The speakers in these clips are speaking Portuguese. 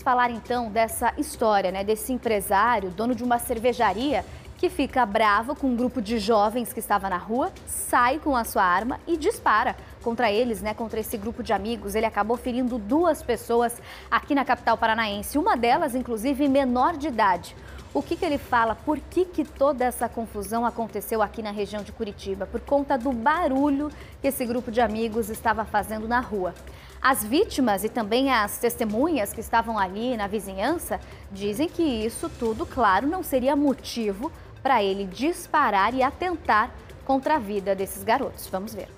Vamos falar então dessa história, né, desse empresário, dono de uma cervejaria, que fica bravo com um grupo de jovens que estava na rua, sai com a sua arma e dispara contra eles, né, contra esse grupo de amigos. Ele acabou ferindo duas pessoas aqui na capital paranaense, uma delas inclusive menor de idade. O que, que ele fala? Por que, que toda essa confusão aconteceu aqui na região de Curitiba? Por conta do barulho que esse grupo de amigos estava fazendo na rua. As vítimas e também as testemunhas que estavam ali na vizinhança dizem que isso tudo, claro, não seria motivo para ele disparar e atentar contra a vida desses garotos. Vamos ver.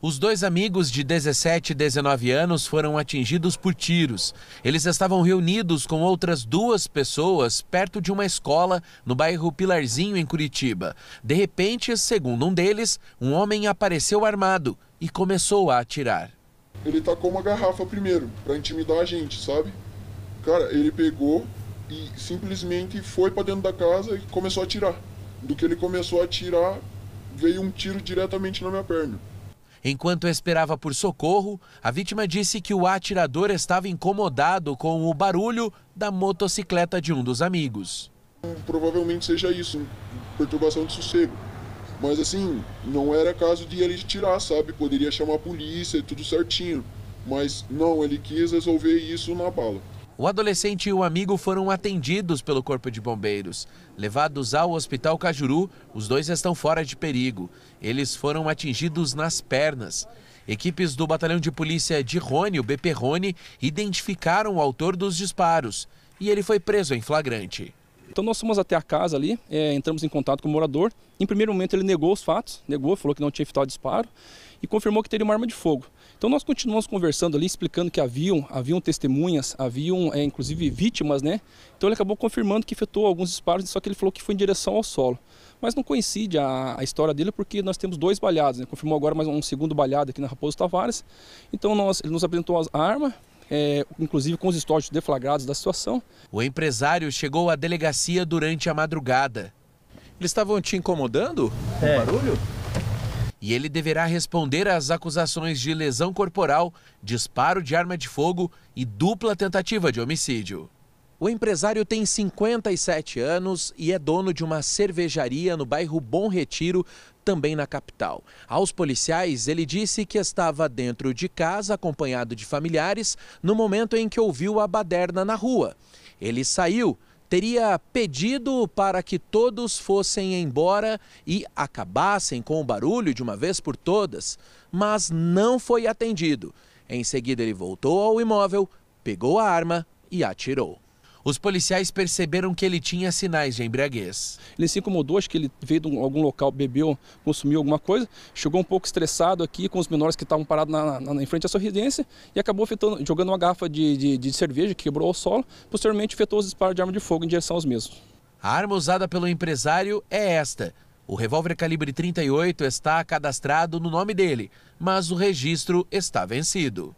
Os dois amigos de 17 e 19 anos foram atingidos por tiros. Eles estavam reunidos com outras duas pessoas perto de uma escola no bairro Pilarzinho, em Curitiba. De repente, segundo um deles, um homem apareceu armado e começou a atirar. Ele tacou uma garrafa primeiro, para intimidar a gente, sabe? Cara, ele pegou e simplesmente foi para dentro da casa e começou a atirar. Do que ele começou a atirar, veio um tiro diretamente na minha perna. Enquanto esperava por socorro, a vítima disse que o atirador estava incomodado com o barulho da motocicleta de um dos amigos. Provavelmente seja isso, perturbação de sossego. Mas assim, não era caso de ele tirar, sabe? Poderia chamar a polícia, tudo certinho. Mas não, ele quis resolver isso na bala. O adolescente e o amigo foram atendidos pelo Corpo de Bombeiros. Levados ao Hospital Cajuru, os dois estão fora de perigo. Eles foram atingidos nas pernas. Equipes do Batalhão de Polícia de Rony, o BP Rony, identificaram o autor dos disparos e ele foi preso em flagrante. Então nós fomos até a casa ali, é, entramos em contato com o morador. Em primeiro momento ele negou os fatos, negou, falou que não tinha evitado disparo e confirmou que teria uma arma de fogo. Então nós continuamos conversando ali, explicando que haviam, haviam testemunhas, haviam é, inclusive vítimas, né? Então ele acabou confirmando que efetuou alguns disparos, só que ele falou que foi em direção ao solo. Mas não coincide a, a história dele porque nós temos dois balhados né? Confirmou agora mais um segundo balhado aqui na Raposo Tavares. Então nós, ele nos apresentou a arma, é, inclusive com os históricos deflagrados da situação. O empresário chegou à delegacia durante a madrugada. Eles estavam te incomodando? É. O barulho? e ele deverá responder às acusações de lesão corporal, disparo de arma de fogo e dupla tentativa de homicídio. O empresário tem 57 anos e é dono de uma cervejaria no bairro Bom Retiro, também na capital. Aos policiais, ele disse que estava dentro de casa, acompanhado de familiares, no momento em que ouviu a baderna na rua. Ele saiu teria pedido para que todos fossem embora e acabassem com o barulho de uma vez por todas, mas não foi atendido. Em seguida, ele voltou ao imóvel, pegou a arma e atirou os policiais perceberam que ele tinha sinais de embriaguez. Ele se incomodou, acho que ele veio de algum local, bebeu, consumiu alguma coisa, chegou um pouco estressado aqui com os menores que estavam parados na, na, na, em frente à sua residência e acabou afetando, jogando uma garrafa de, de, de cerveja que quebrou o solo, posteriormente efetuou os disparos de arma de fogo em direção aos mesmos. A arma usada pelo empresário é esta. O revólver calibre 38 está cadastrado no nome dele, mas o registro está vencido.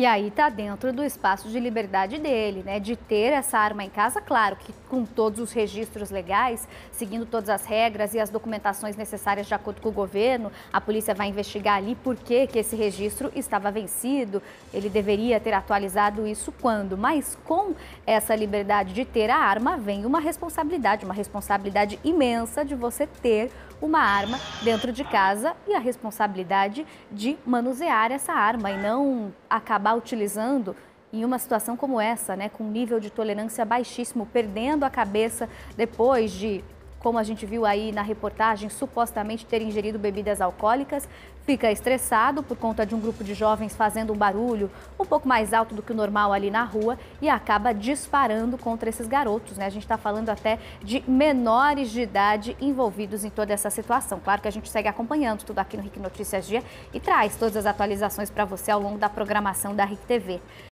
E aí está dentro do espaço de liberdade dele, né? De ter essa arma em casa, claro que com todos os registros legais, seguindo todas as regras e as documentações necessárias de acordo com o governo, a polícia vai investigar ali por que, que esse registro estava vencido, ele deveria ter atualizado isso quando. Mas com essa liberdade de ter a arma, vem uma responsabilidade, uma responsabilidade imensa de você ter uma arma dentro de casa e a responsabilidade de manusear essa arma e não acabar acabar utilizando em uma situação como essa, né, com nível de tolerância baixíssimo, perdendo a cabeça depois de como a gente viu aí na reportagem, supostamente ter ingerido bebidas alcoólicas, fica estressado por conta de um grupo de jovens fazendo um barulho um pouco mais alto do que o normal ali na rua e acaba disparando contra esses garotos. Né? A gente está falando até de menores de idade envolvidos em toda essa situação. Claro que a gente segue acompanhando tudo aqui no RIC Notícias Dia e traz todas as atualizações para você ao longo da programação da RIC TV.